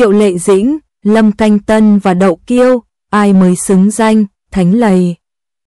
Triệu Lệ Dĩnh, Lâm Canh Tân và Đậu Kiêu, ai mới xứng danh, thánh lầy.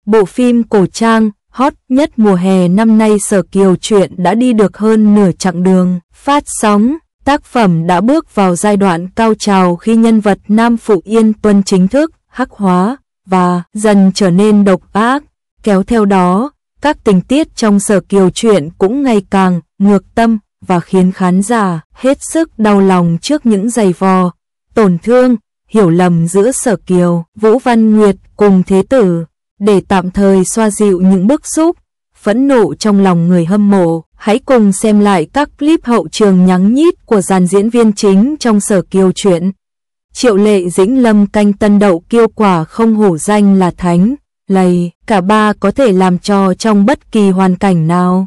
Bộ phim cổ trang, hot nhất mùa hè năm nay Sở Kiều Chuyện đã đi được hơn nửa chặng đường. Phát sóng, tác phẩm đã bước vào giai đoạn cao trào khi nhân vật Nam Phụ Yên Tuân chính thức, hắc hóa, và dần trở nên độc ác. Kéo theo đó, các tình tiết trong Sở Kiều Chuyện cũng ngày càng ngược tâm và khiến khán giả hết sức đau lòng trước những giày vò, tổn thương, hiểu lầm giữa Sở Kiều, Vũ Văn Nguyệt cùng Thế Tử, để tạm thời xoa dịu những bức xúc, phẫn nộ trong lòng người hâm mộ. Hãy cùng xem lại các clip hậu trường nhắng nhít của dàn diễn viên chính trong Sở Kiều chuyện. Triệu lệ dĩnh lâm canh tân đậu kiêu quả không hổ danh là thánh, lầy, cả ba có thể làm trò trong bất kỳ hoàn cảnh nào.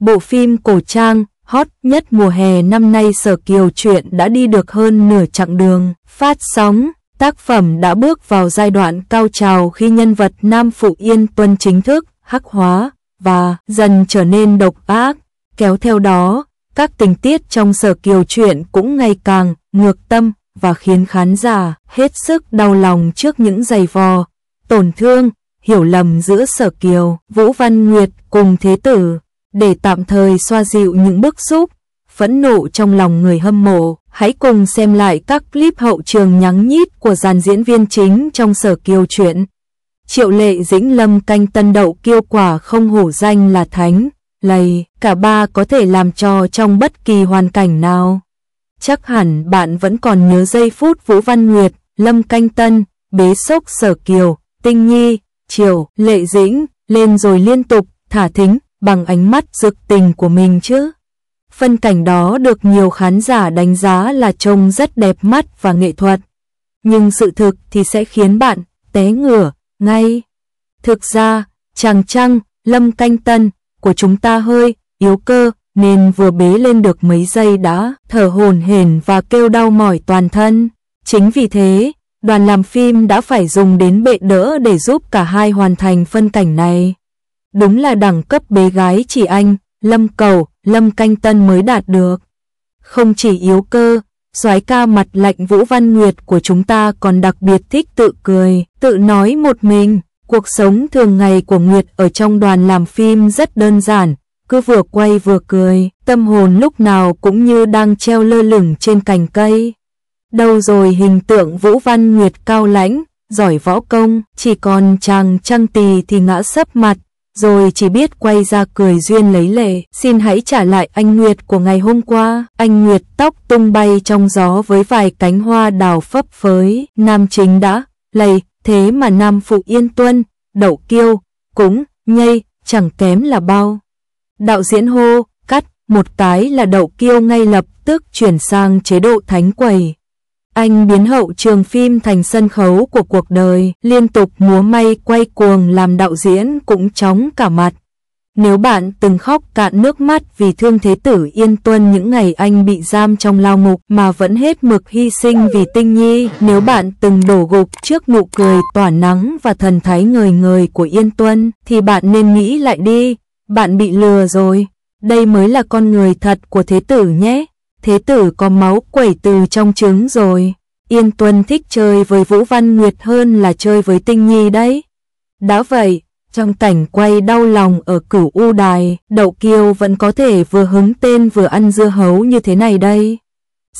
Bộ phim cổ trang hot nhất mùa hè năm nay Sở Kiều Chuyện đã đi được hơn nửa chặng đường. Phát sóng, tác phẩm đã bước vào giai đoạn cao trào khi nhân vật Nam Phụ Yên Tuân chính thức, hắc hóa, và dần trở nên độc ác. Kéo theo đó, các tình tiết trong Sở Kiều Chuyện cũng ngày càng ngược tâm và khiến khán giả hết sức đau lòng trước những giày vò, tổn thương, hiểu lầm giữa Sở Kiều, Vũ Văn Nguyệt cùng Thế Tử để tạm thời xoa dịu những bức xúc, phẫn nộ trong lòng người hâm mộ. Hãy cùng xem lại các clip hậu trường nhắng nhít của dàn diễn viên chính trong sở kiều chuyện. Triệu lệ dĩnh lâm canh tân đậu kiêu quả không hổ danh là thánh, lầy, cả ba có thể làm trò trong bất kỳ hoàn cảnh nào. Chắc hẳn bạn vẫn còn nhớ giây phút Vũ Văn Nguyệt, Lâm Canh Tân, Bế Sốc Sở Kiều, Tinh Nhi, Triều, Lệ Dĩnh, lên rồi liên tục, thả thính, bằng ánh mắt rực tình của mình chứ. Phân cảnh đó được nhiều khán giả đánh giá là trông rất đẹp mắt và nghệ thuật. Nhưng sự thực thì sẽ khiến bạn té ngửa ngay. Thực ra, chàng trăng, lâm canh tân của chúng ta hơi yếu cơ nên vừa bế lên được mấy giây đã thở hổn hển và kêu đau mỏi toàn thân. Chính vì thế, đoàn làm phim đã phải dùng đến bệ đỡ để giúp cả hai hoàn thành phân cảnh này. Đúng là đẳng cấp bế gái chỉ anh, lâm cầu, lâm canh tân mới đạt được. Không chỉ yếu cơ, soái ca mặt lạnh Vũ Văn Nguyệt của chúng ta còn đặc biệt thích tự cười, tự nói một mình. Cuộc sống thường ngày của Nguyệt ở trong đoàn làm phim rất đơn giản, cứ vừa quay vừa cười, tâm hồn lúc nào cũng như đang treo lơ lửng trên cành cây. Đâu rồi hình tượng Vũ Văn Nguyệt cao lãnh, giỏi võ công, chỉ còn chàng trăng tì thì ngã sấp mặt, rồi chỉ biết quay ra cười duyên lấy lệ, xin hãy trả lại anh Nguyệt của ngày hôm qua. Anh Nguyệt tóc tung bay trong gió với vài cánh hoa đào phấp phới, nam chính đã, lầy, thế mà nam phụ yên tuân, đậu kiêu, cũng, nhây, chẳng kém là bao. Đạo diễn hô, cắt, một cái là đậu kiêu ngay lập tức chuyển sang chế độ thánh quầy. Anh biến hậu trường phim thành sân khấu của cuộc đời, liên tục múa may quay cuồng làm đạo diễn cũng chóng cả mặt. Nếu bạn từng khóc cạn nước mắt vì thương thế tử Yên Tuân những ngày anh bị giam trong lao ngục mà vẫn hết mực hy sinh vì tinh nhi, nếu bạn từng đổ gục trước nụ cười tỏa nắng và thần thái người người của Yên Tuân, thì bạn nên nghĩ lại đi, bạn bị lừa rồi, đây mới là con người thật của thế tử nhé thế tử có máu quẩy từ trong trứng rồi. Yên Tuân thích chơi với Vũ Văn Nguyệt hơn là chơi với Tinh Nhi đấy. Đã vậy, trong cảnh quay đau lòng ở cửu U Đài, Đậu Kiêu vẫn có thể vừa hứng tên vừa ăn dưa hấu như thế này đây.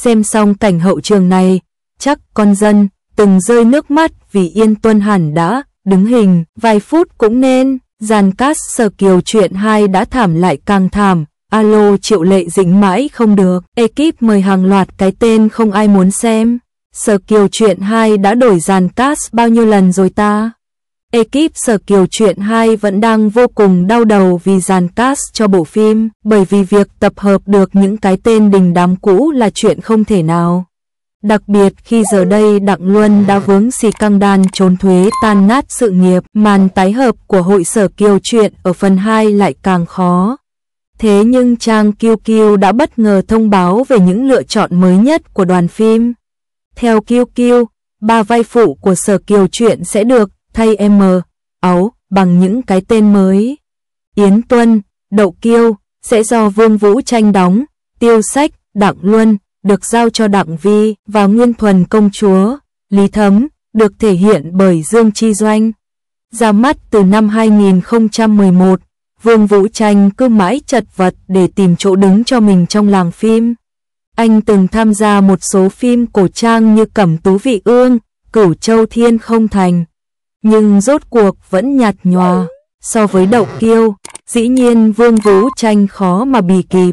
Xem xong cảnh hậu trường này, chắc con dân từng rơi nước mắt vì Yên Tuân hẳn đã đứng hình vài phút cũng nên. Giàn cát sờ kiều chuyện hai đã thảm lại càng thảm, Alo triệu lệ dính mãi không được, ekip mời hàng loạt cái tên không ai muốn xem. Sở Kiều Chuyện 2 đã đổi dàn cast bao nhiêu lần rồi ta? Ekip Sở Kiều Chuyện 2 vẫn đang vô cùng đau đầu vì dàn cast cho bộ phim, bởi vì việc tập hợp được những cái tên đình đám cũ là chuyện không thể nào. Đặc biệt khi giờ đây Đặng Luân đã vướng xì căng đan trốn thuế tan nát sự nghiệp, màn tái hợp của hội sở kiều chuyện ở phần 2 lại càng khó. Thế nhưng Trang Kiêu Kiêu đã bất ngờ thông báo về những lựa chọn mới nhất của đoàn phim. Theo Kiêu Kiêu, ba vai phụ của Sở Kiều chuyện sẽ được thay M, Áo bằng những cái tên mới. Yến Tuân, Đậu Kiêu sẽ do Vương Vũ tranh đóng, Tiêu Sách, Đặng Luân được giao cho Đặng Vi và Nguyên Thuần Công Chúa, Lý Thấm được thể hiện bởi Dương Chi Doanh. Ra mắt từ năm 2011, Vương Vũ Tranh cứ mãi chật vật để tìm chỗ đứng cho mình trong làng phim. Anh từng tham gia một số phim cổ trang như Cẩm Tú Vị Ương, Cửu Châu Thiên Không Thành. Nhưng rốt cuộc vẫn nhạt nhòa. So với Đậu Kiêu, dĩ nhiên Vương Vũ Tranh khó mà bì kịp.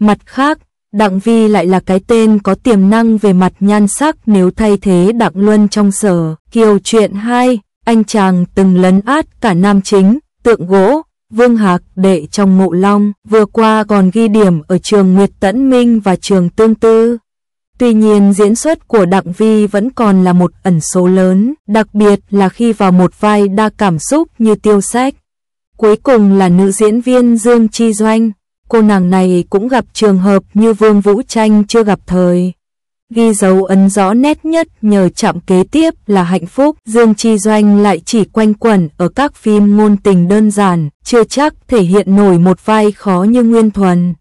Mặt khác, Đặng Vi lại là cái tên có tiềm năng về mặt nhan sắc nếu thay thế Đặng Luân trong sở. Kiều chuyện 2, anh chàng từng lấn át cả nam chính, tượng gỗ, Vương Hạc, đệ trong mộ long, vừa qua còn ghi điểm ở trường Nguyệt Tẫn Minh và trường Tương Tư. Tuy nhiên diễn xuất của Đặng Vi vẫn còn là một ẩn số lớn, đặc biệt là khi vào một vai đa cảm xúc như tiêu sách. Cuối cùng là nữ diễn viên Dương Chi Doanh, cô nàng này cũng gặp trường hợp như Vương Vũ Tranh chưa gặp thời ghi dấu ấn rõ nét nhất nhờ chạm kế tiếp là hạnh phúc. Dương Chi Doanh lại chỉ quanh quẩn ở các phim ngôn tình đơn giản, chưa chắc thể hiện nổi một vai khó như Nguyên Thuần.